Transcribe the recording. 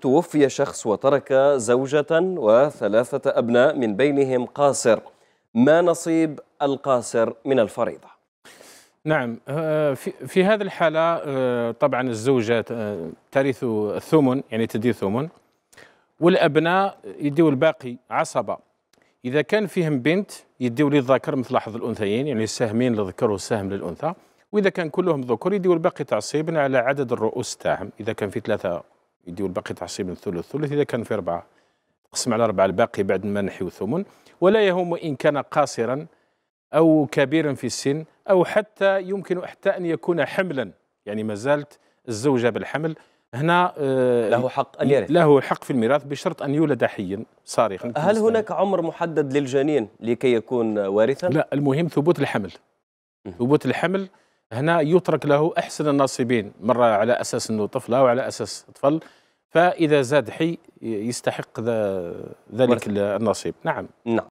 توفي شخص وترك زوجة وثلاثة أبناء من بينهم قاصر ما نصيب القاصر من الفريضة؟ نعم آه، في هذه الحالة آه، طبعا الزوجة آه، ترث الثمن يعني تدي ثمن والأبناء يديوا الباقي عصبة إذا كان فيهم بنت يديوا للذكر مثل حظ الأنثيين يعني السهمين للذكر والسهم للأنثى وإذا كان كلهم ذكور يديوا الباقي تعصيبا على عدد الرؤوس تاعهم إذا كان في ثلاثة يديو الباقي تاع الصيب الثلث الثلث اذا كان في اربعه تقسم على اربعه الباقي بعد ما نحيو الثمن ولا يهم ان كان قاصرا او كبيرا في السن او حتى يمكن حتى ان يكون حملا يعني ما زالت الزوجه بالحمل هنا آه، له حق ان يرث له حق في الميراث بشرط ان يولد حيا صارخا هل هناك عمر محدد للجنين لكي يكون وارثا؟ لا المهم ثبوت الحمل ثبوت الحمل هنا يترك له أحسن الناصبين مرة على أساس أنه طفلة وعلى أساس طفل فإذا زاد حي يستحق ذلك النصيب نعم نعم